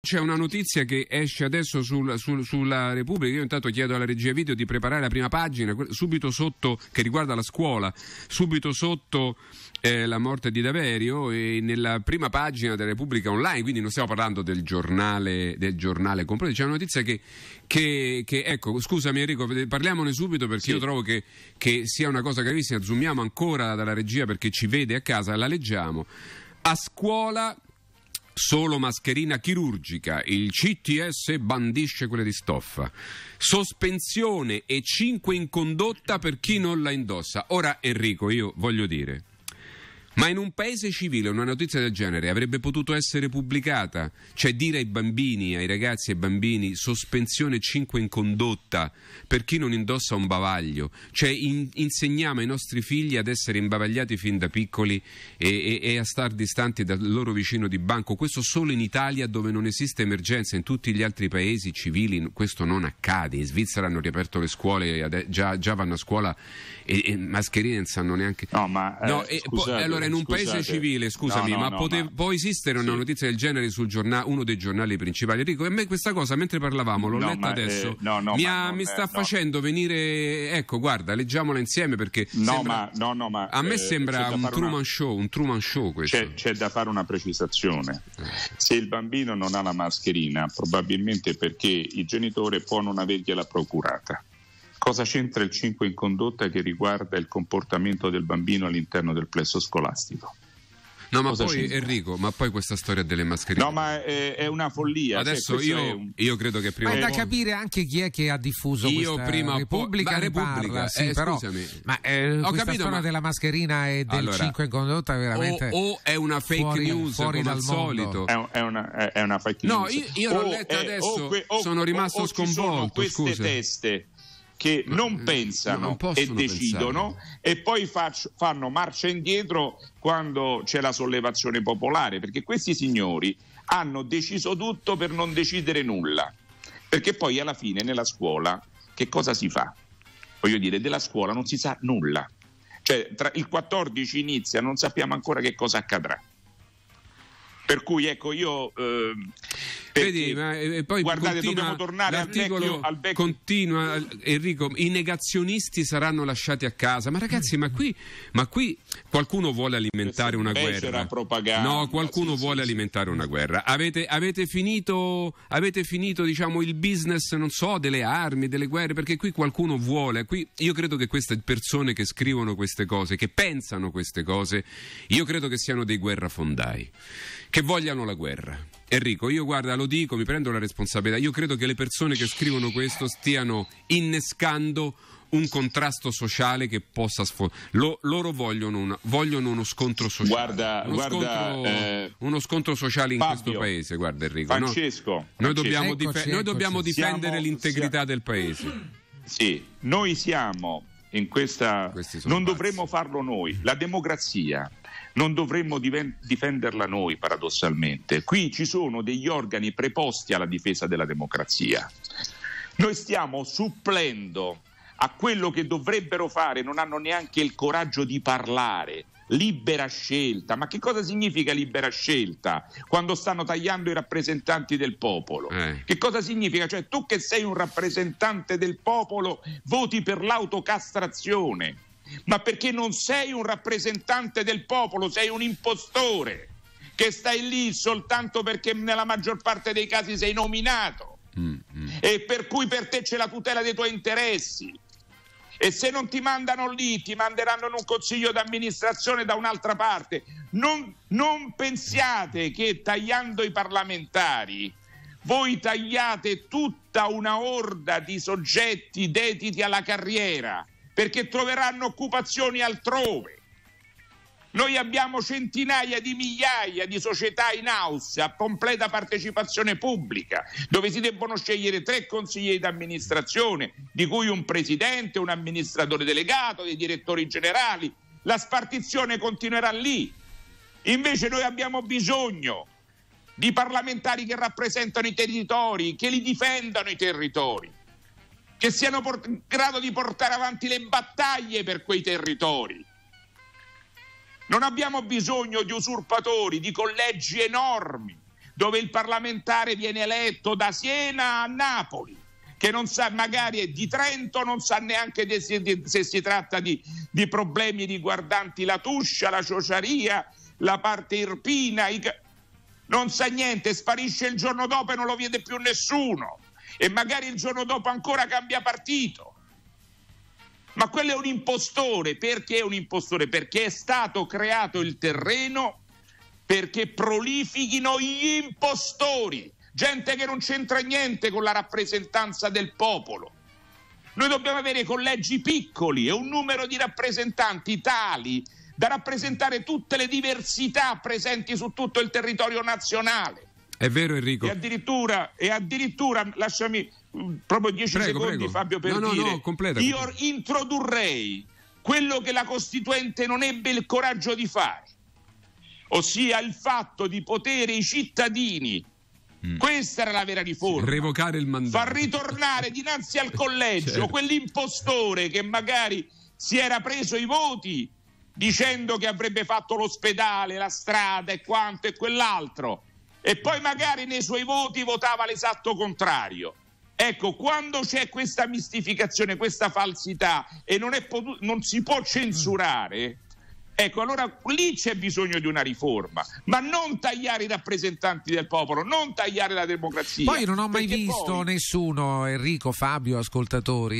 C'è una notizia che esce adesso sul, sul, sulla Repubblica, io intanto chiedo alla regia video di preparare la prima pagina, subito sotto, che riguarda la scuola, subito sotto eh, la morte di Daverio e nella prima pagina della Repubblica Online, quindi non stiamo parlando del giornale, del giornale completo, c'è una notizia che, che, che, ecco, scusami Enrico, eh, parliamone subito perché sì. io trovo che, che sia una cosa gravissima, zoomiamo ancora dalla regia perché ci vede a casa, la leggiamo. A scuola Solo mascherina chirurgica, il CTS bandisce quelle di stoffa. Sospensione e 5 in condotta per chi non la indossa. Ora Enrico, io voglio dire, ma in un paese civile una notizia del genere avrebbe potuto essere pubblicata, cioè dire ai bambini, ai ragazzi e ai bambini sospensione 5 in condotta per chi non indossa un bavaglio, cioè in, insegniamo ai nostri figli ad essere imbavagliati fin da piccoli e, e, e a star distanti dal loro vicino di banco, questo solo in Italia dove non esiste emergenza, in tutti gli altri paesi civili questo non accade, in Svizzera hanno riaperto le scuole, già, già vanno a scuola e, e mascherine non sanno neanche... No, ma, eh, no, scusate, poi, allora, in un scusate. paese civile, scusami, no, no, ma, pote- ma, può esistere una sì. notizia del genere su giorna- uno dei giornali principali? Enrico, a me questa cosa, mentre parlavamo, l'ho letta ma, eh, adesso, eh, mi, ha, mi, sta eh, facendo venire... Ecco, guarda, leggiamola insieme perché... Sembra... Ma, a me eh, sembra un Truman, una... show, un Truman Show questo. C'è, c'è da fare una precisazione. Se il bambino non ha la mascherina, probabilmente perché il genitore può non avergliela procurata. Cosa c'entra il 5 in condotta che riguarda il comportamento del bambino all'interno del plesso scolastico? No, ma Cosa poi c'entra? Enrico, ma poi questa storia delle mascherine. No, ma è, eh, è una follia. Cioè, adesso cioè, io, un... io, credo che prima. Ma è da capire anche chi è che ha diffuso io questa prima Repubblica. Po- Repubblica, parla, eh, sì, eh, però, scusami. Ma eh, ho capito, ma... della mascherina e del allora, 5 in condotta veramente. O, o è una fake fuori, news fuori come al solito. È, è, una, è, una, fake news. No, io, io l'ho letta adesso. Que, o, sono rimasto sconvolto. Sono queste scusa. teste che mm, non mm, mm. pensano non e decidono pensare. e poi faccio, fanno marcia indietro quando c'è la sollevazione popolare, perché questi signori hanno deciso tutto per non decidere nulla, perché poi alla fine nella scuola che cosa si fa? Voglio dire, della scuola non si sa nulla, cioè tra il 14 inizia, non sappiamo ancora che cosa accadrà. Per cui ecco io... Eh, Vedi, ma, e eh, eh, poi guardate, continua, dobbiamo tornare al vecchio, al vecchio. Continua, eh, Enrico, i negazionisti saranno lasciati a casa. Ma ragazzi, ma qui, ma qui qualcuno vuole alimentare una guerra. Propaganda. No, qualcuno sì, vuole sì, alimentare una guerra. Avete, avete finito, avete finito diciamo, il business, non so, delle armi, delle guerre, perché qui qualcuno vuole. Qui, io credo che queste persone che scrivono queste cose, che pensano queste cose, io credo che siano dei guerrafondai che vogliano la guerra. Enrico, io guarda, lo dico, mi prendo la responsabilità. Io credo che le persone che scrivono questo stiano innescando un contrasto sociale che possa sfondare. Lo, loro vogliono, una, vogliono, uno scontro sociale. Guarda, uno, guarda, scontro, eh, uno scontro sociale in Fabio, questo paese, guarda Enrico. Francesco. No? Noi, Francesco. Dobbiamo, eccoci, dif- eccoci. noi dobbiamo difendere siamo, l'integrità siamo, del paese. Sì, noi siamo in questa... Non dovremmo farlo noi, la democrazia. Non dovremmo diven- difenderla noi, paradossalmente. Qui ci sono degli organi preposti alla difesa della democrazia. Noi stiamo supplendo a quello che dovrebbero fare, non hanno neanche il coraggio di parlare libera scelta. Ma che cosa significa libera scelta quando stanno tagliando i rappresentanti del popolo? Eh. Che cosa significa? Cioè tu che sei un rappresentante del popolo voti per l'autocastrazione, ma perché non sei un rappresentante del popolo, sei un impostore che stai lì soltanto perché nella maggior parte dei casi sei nominato. Mm-hmm. E per cui per te c'è la tutela dei tuoi interessi, e se non ti mandano lì, ti manderanno in un consiglio d'amministrazione da un'altra parte. Non, non pensiate che tagliando i parlamentari voi tagliate tutta una orda di soggetti dediti alla carriera perché troveranno occupazioni altrove. Noi abbiamo centinaia di migliaia di società in house a completa partecipazione pubblica, dove si debbono scegliere tre consiglieri d'amministrazione, di cui un presidente, un amministratore delegato, dei direttori generali. La spartizione continuerà lì. Invece noi abbiamo bisogno di parlamentari che rappresentano i territori, che li difendano i territori, che siano in grado di portare avanti le battaglie per quei territori. Non abbiamo bisogno di usurpatori, di collegi enormi, dove il parlamentare viene eletto da Siena a Napoli, che non sa magari è di Trento, non sa neanche de, de, se si tratta di, di, problemi riguardanti la Tuscia, la Ciociaria, la parte irpina, i, non sa niente, sparisce il giorno dopo e non lo vede più nessuno. E magari il giorno dopo ancora cambia partito ma quello è un impostore. Perché è un impostore? Perché è stato creato il terreno perché prolifichino gli impostori, gente che non c'entra niente con la rappresentanza del popolo. Noi dobbiamo avere collegi piccoli e un numero di rappresentanti tali da rappresentare tutte le diversità presenti su tutto il territorio nazionale. È vero Enrico. E addirittura, e addirittura lasciami mm, proprio dieci prego, secondi prego. Fabio per no, no, dire, no, completa, io introdurrei quello che la Costituente non ebbe il coraggio di fare, ossia il fatto di potere i cittadini Mm. Questa era la vera riforma. Revocare il mandato. Far ritornare dinanzi al collegio certo. quell'impostore che magari si era preso i voti dicendo che avrebbe fatto l'ospedale, la strada e quanto e quell'altro e poi magari nei suoi voti votava l'esatto contrario. Ecco, quando c'è questa mistificazione, questa falsità e non, potuto, non si può censurare, Ecco, allora lì c'è bisogno di una riforma, ma non tagliare i rappresentanti del popolo, non tagliare la democrazia. Poi non ho mai visto poi... nessuno, Enrico, Fabio, ascoltatori,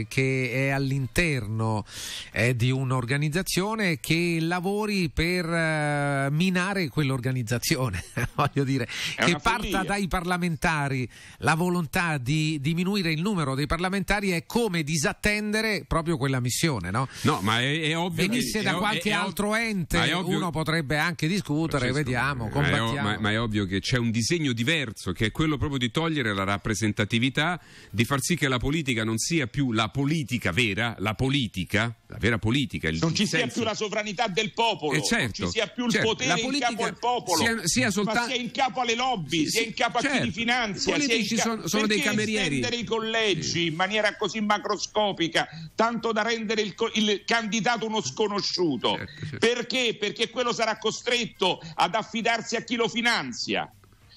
eh, che è all'interno eh, di un'organizzazione che lavori per eh, minare quell'organizzazione, voglio dire, che parta dai parlamentari. La volontà di diminuire il numero dei parlamentari è come disattendere proprio quella missione, no? No, ma è, è ovvio. Venisse da qualche altro ente ovvio, uno potrebbe anche discutere, Francesco, vediamo, combattiamo. Ma è, ma è ovvio che c'è un disegno diverso che è quello proprio di togliere la rappresentatività, di far sì che la politica non sia più la politica vera, la politica la vera politica. Il non ci senso... sia più la sovranità del popolo, eh certo, non ci certo, sia più il certo. potere in capo al popolo, sia, sia, solta... sia in capo alle lobby, sì, sia in capo certo. a chi li certo. finanzia. I politici ca... sono, sono dei camerieri. estendere i collegi sì. in maniera così macroscopica, tanto da rendere il, il candidato uno sconosciuto? Certo, certo, Perché? Perché quello sarà costretto ad affidarsi a chi lo finanzia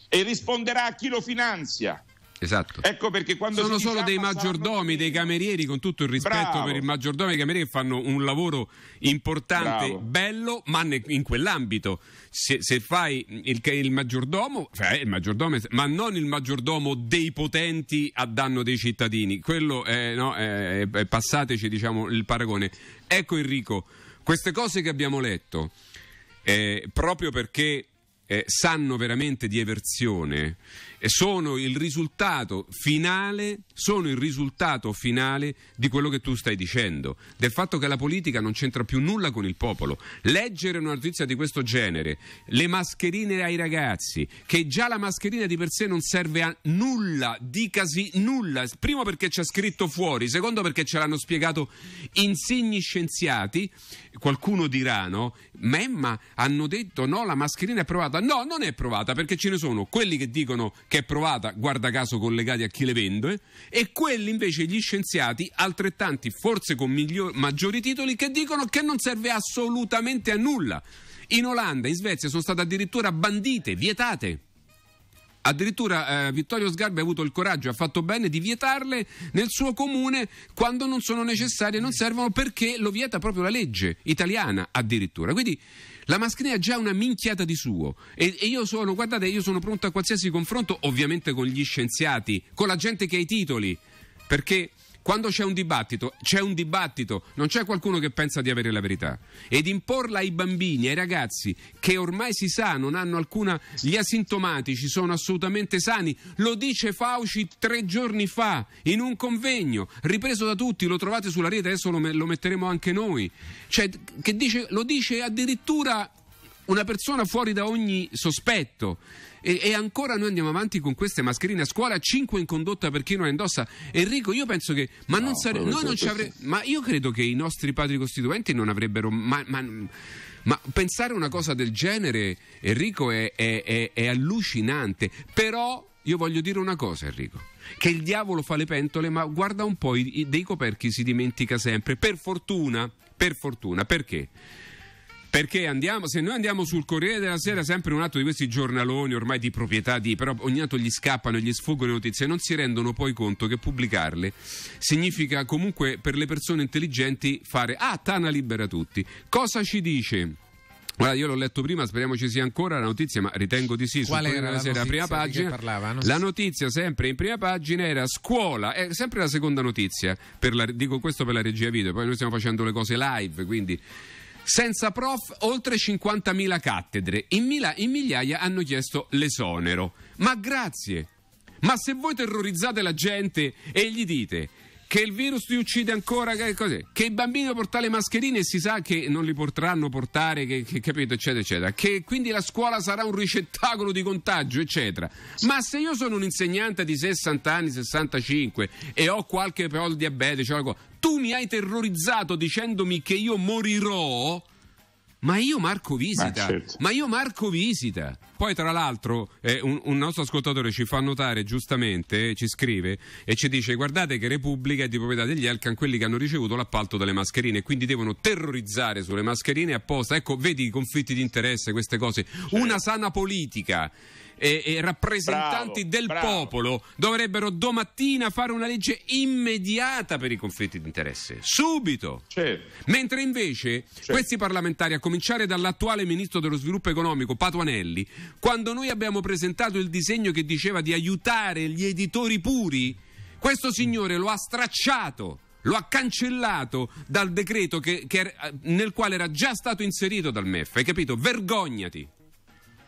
e risponderà a chi lo finanzia. Esatto. Ecco Sono solo diciamo dei maggiordomi, dei camerieri, con tutto il rispetto Bravo. per il maggiordomo e i camerieri che fanno un lavoro importante, Bravo. bello, ma ne, in quell'ambito. Se, se fai il, il maggiordomo, cioè eh, il maggiordomo, ma non il maggiordomo dei potenti a danno dei cittadini. Quello è, no, è, è passateci diciamo, il paragone. Ecco Enrico, queste cose che abbiamo letto, eh, proprio perché eh, sanno veramente di eversione sono il risultato finale, sono il risultato finale di quello che tu stai dicendo, del fatto che la politica non c'entra più nulla con il popolo. Leggere una notizia di questo genere, le mascherine ai ragazzi, che già la mascherina di per sé non serve a nulla, dicasi nulla, primo perché c'è scritto fuori, secondo perché ce l'hanno spiegato insigni scienziati, qualcuno dirà, no? ma Memma hanno detto no, la mascherina è provata. No, non è provata perché ce ne sono quelli che dicono che è provata, guarda caso, collegati a chi le vende, e quelli invece gli scienziati, altrettanti, forse con miglior, maggiori titoli, che dicono che non serve assolutamente a nulla. In Olanda, in Svezia sono state addirittura bandite, vietate. Addirittura eh, Vittorio Sgarbi ha avuto il coraggio, e ha fatto bene di vietarle nel suo comune quando non sono necessarie, non servono perché lo vieta proprio la legge italiana addirittura. Quindi la mascherina è già una minchiata di suo. E, e, io sono, guardate, io sono pronto a qualsiasi confronto, ovviamente con gli scienziati, con la gente che ha i titoli. Perché quando c'è un dibattito, c'è un dibattito, non c'è qualcuno che pensa di avere la verità. Ed imporla ai bambini, ai ragazzi, che ormai si sa, non hanno alcuna... gli asintomatici sono assolutamente sani, lo dice Fauci tre giorni fa, in un convegno, ripreso da tutti, lo trovate sulla rete, adesso lo, lo metteremo anche noi. Cioè, dice, lo dice addirittura una persona fuori da ogni sospetto. E, e, ancora noi andiamo avanti con queste mascherine a scuola, 5 in condotta per chi non le indossa. Enrico, io penso che. Ma, no, non sare- noi non ci avre- ma io credo che i nostri padri costituenti non avrebbero. Ma, ma, ma pensare una cosa del genere, Enrico, è, è, è, è allucinante. Però io voglio dire una cosa, Enrico che il diavolo fa le pentole, ma guarda un po', i, i, dei coperchi si dimentica sempre. Per fortuna, per fortuna, perché? Perché andiamo, se noi andiamo sul Corriere della Sera, sempre un altro di questi giornaloni ormai di proprietà di, però ogni tanto gli scappano e gli sfuggono le notizie, non si rendono poi conto che pubblicarle significa comunque per le persone intelligenti fare ah, Tana libera tutti. Cosa ci dice? Guarda, io l'ho letto prima, speriamo ci sia ancora la notizia, ma ritengo di sì. Qual era la sera, prima pagina? Parlavano? La notizia, sempre in prima pagina, era scuola, è sempre la seconda notizia. La, dico questo per la regia video, poi noi stiamo facendo le cose live, quindi senza prof, oltre 50.000 cattedre. In, mila, in migliaia hanno chiesto l'esonero. Ma grazie. Ma se voi terrorizzate la gente e gli dite che il virus ti uccide ancora, che, che i bambini devono portare le mascherine e si sa che non li potranno portare, che, che, capito, eccetera, eccetera, che quindi la scuola sarà un ricettacolo di contagio, eccetera. Ma se io sono un insegnante di 60 anni, 65 e ho qualche po' il diabete, cioè, tu mi hai terrorizzato dicendomi che io morirò ma io Marco visita, ma, certo. ma io Marco visita. Poi tra l'altro eh, un, un, nostro ascoltatore ci fa notare giustamente, ci scrive e ci dice guardate che Repubblica è di proprietà degli Elkan quelli che hanno ricevuto l'appalto delle mascherine, quindi devono terrorizzare sulle mascherine apposta. Ecco, vedi i conflitti di interesse, queste cose. Certo. Una sana politica e, e rappresentanti bravo, del bravo. popolo dovrebbero domattina fare una legge immediata per i conflitti di interesse, subito. Certo. Mentre invece certo. questi parlamentari, a cominciare dall'attuale ministro dello sviluppo economico Patuanelli, quando noi abbiamo presentato il disegno che diceva di aiutare gli editori puri, questo signore lo ha stracciato lo ha cancellato dal decreto che, che, eh, nel quale era già stato inserito dal MEF, hai capito? Vergognati!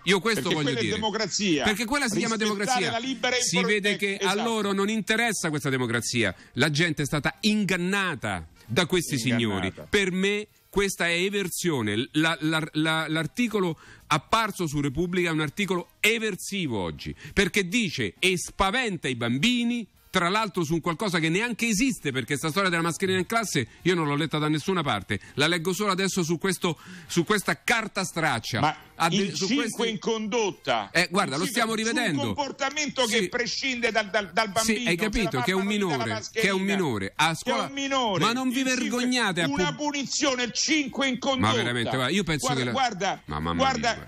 Io questo perché voglio dire. democrazia. Perché quella si chiama democrazia. si vede che esatto. a loro non interessa questa democrazia. La gente è stata ingannata da questi ingannata. signori. Per me questa è eversione. La, la, la, l'articolo apparso su Repubblica è un articolo eversivo oggi, perché dice e spaventa i bambini. Tra l'altro su qualcosa che neanche esiste, perché sta storia della mascherina in classe io non l'ho letta da nessuna parte, la leggo solo adesso su, questo, su questa carta straccia. Ma il 5 questi... in condotta. Eh, guarda, lo stiamo rivedendo. Un comportamento sì. che prescinde dal, dal, dal bambino. Sì, hai capito che è, minore, che è un minore, scuola... che è un minore. Ma non vi vergognate. Cinque... Una punizione, 5 in condotta. Ma veramente, guarda, io penso guarda, che... La... Guarda, ma, guarda...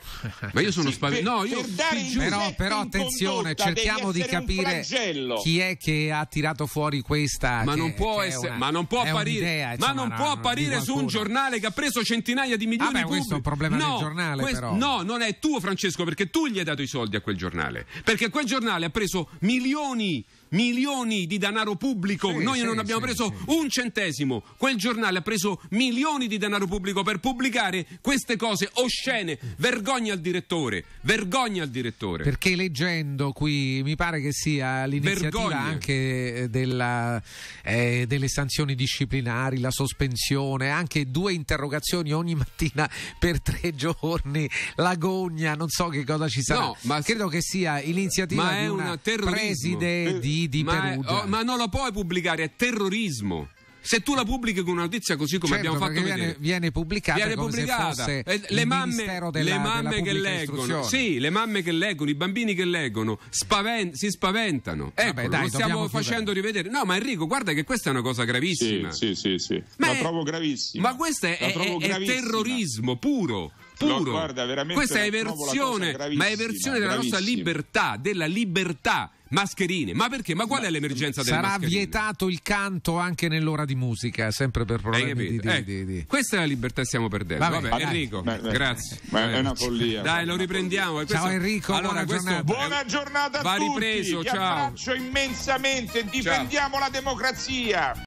ma io sono sì, spaventato. no, io... Per però, però attenzione, cerchiamo di capire chi è che ha tirato fuori questa... Ma non può essere... Una, ma non può apparire... Ma non può apparire su un giornale che ha preso centinaia di milioni di Ma questo è un problema del giornale, però. No, non è tuo Francesco perché tu gli hai dato i soldi a quel giornale. Perché quel giornale ha preso milioni milioni di denaro pubblico. Sì, Noi sì, non abbiamo sì, preso un centesimo. Quel giornale ha preso milioni di denaro pubblico per pubblicare queste cose oscene. Vergogna al direttore, vergogna al direttore. Perché leggendo qui mi pare che sia l'iniziativa vergogna. anche eh, della, eh, delle sanzioni disciplinari, la sospensione, anche due interrogazioni ogni mattina per tre giorni Lagogna, non so che cosa ci sarà. No, ma credo che sia l'iniziativa ma di è preside eh, di, di ma Perugia. È, oh, ma non la puoi pubblicare, è terrorismo se tu la pubblichi con una notizia così come certo, abbiamo fatto viene, vedere viene pubblicata, viene pubblicata. Eh, le mamme, della, le mamme che leggono sì, le mamme che leggono i bambini che leggono spaven- si spaventano ecco, Vabbè, dai, lo stiamo facendo chiudere. rivedere no ma Enrico guarda che questa è una cosa gravissima sì sì sì, sì. la è, trovo gravissima ma questo è, è, è terrorismo puro puro. No, guarda, Questa è versione, ma è eversione della nostra libertà, della libertà. Mascherine, ma perché? Ma qual è l'emergenza delle Sarà vietato il canto anche nell'ora di musica, sempre per problemi di, di, eh, di, di, Questa è la libertà che stiamo perdendo. Vabbè, Vabbè Enrico, beh, grazie. Beh, è una follia. Dai, lo riprendiamo. Questo... Ciao Enrico, allora, buona giornata. Buona giornata a va tutti. Va ripreso, Vi ciao. Vi abbraccio immensamente, difendiamo ciao. la democrazia.